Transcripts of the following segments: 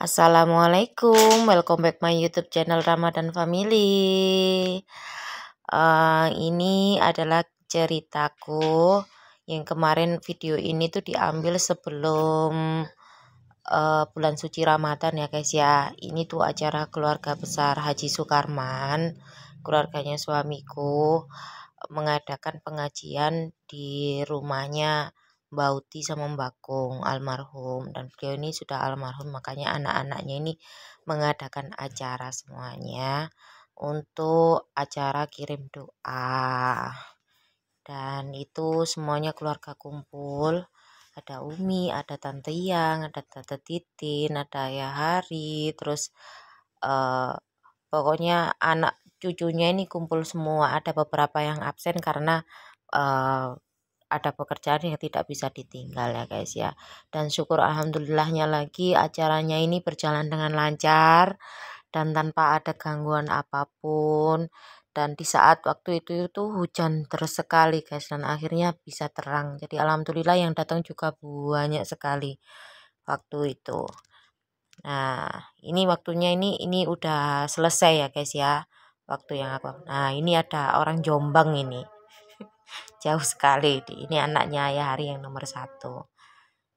Assalamualaikum, welcome back my YouTube channel Ramadan Family. Uh, ini adalah ceritaku yang kemarin video ini tuh diambil sebelum uh, bulan suci Ramadan ya guys ya. Ini tuh acara keluarga besar Haji Sukarman, keluarganya suamiku mengadakan pengajian di rumahnya Bauti sama Mbak almarhum dan beliau ini sudah almarhum makanya anak-anaknya ini mengadakan acara semuanya untuk acara kirim doa dan itu semuanya keluarga kumpul ada Umi, ada Tante Yang, ada Tante Titin, ada Ya Hari, terus eh, pokoknya anak cucunya ini kumpul semua. Ada beberapa yang absen karena eh, ada pekerjaan yang tidak bisa ditinggal ya guys ya. Dan syukur alhamdulillahnya lagi acaranya ini berjalan dengan lancar dan tanpa ada gangguan apapun. Dan di saat waktu itu itu hujan terus sekali guys dan akhirnya bisa terang. Jadi alhamdulillah yang datang juga banyak sekali waktu itu. Nah, ini waktunya ini ini udah selesai ya guys ya. Waktu yang apa. Nah, ini ada orang Jombang ini jauh sekali ini anaknya ayah hari yang nomor satu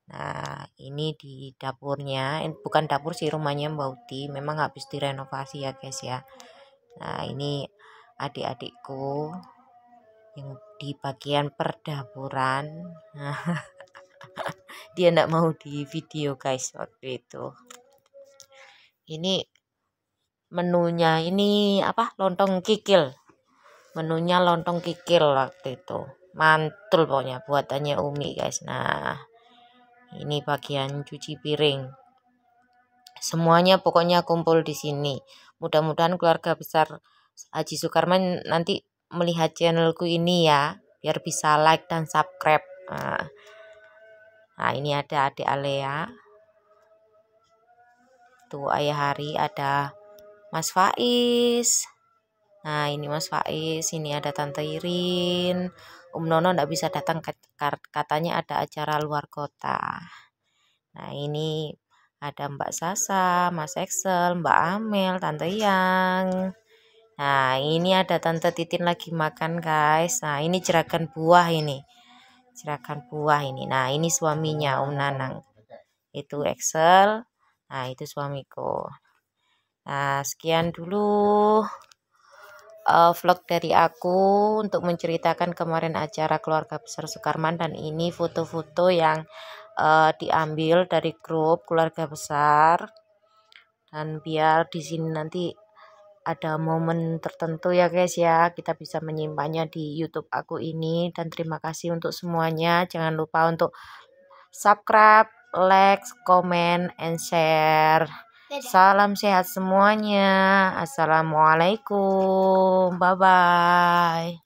nah ini di dapurnya bukan dapur sih rumahnya Mbak Uti memang habis direnovasi ya guys ya nah ini adik-adikku yang di bagian perdapuran dia enggak mau di video guys waktu itu ini menunya ini apa lontong kikil menunya lontong kikil waktu itu mantul pokoknya buatannya Umi guys nah ini bagian cuci piring semuanya pokoknya kumpul di sini mudah-mudahan keluarga besar Haji Sukarman nanti melihat channelku ini ya biar bisa like dan subscribe nah, nah ini ada adik Alea tuh ayah hari ada Mas Faiz Nah ini Mas Faiz, ini ada Tante Irin. Um Nono nggak bisa datang katanya ada acara luar kota. Nah ini ada Mbak Sasa, Mas Excel, Mbak Amel, Tante Yang. Nah ini ada Tante Titin lagi makan guys. Nah ini jerakan buah ini. Jerakan buah ini. Nah ini suaminya um Nanang. Itu Excel. Nah itu suamiku. Nah sekian dulu uh, vlog dari aku untuk menceritakan kemarin acara keluarga besar Sukarman dan ini foto-foto yang uh, diambil dari grup keluarga besar dan biar di sini nanti ada momen tertentu ya guys ya kita bisa menyimpannya di YouTube aku ini dan terima kasih untuk semuanya jangan lupa untuk subscribe like comment and share Salam sehat semuanya. Assalamualaikum. Bye bye.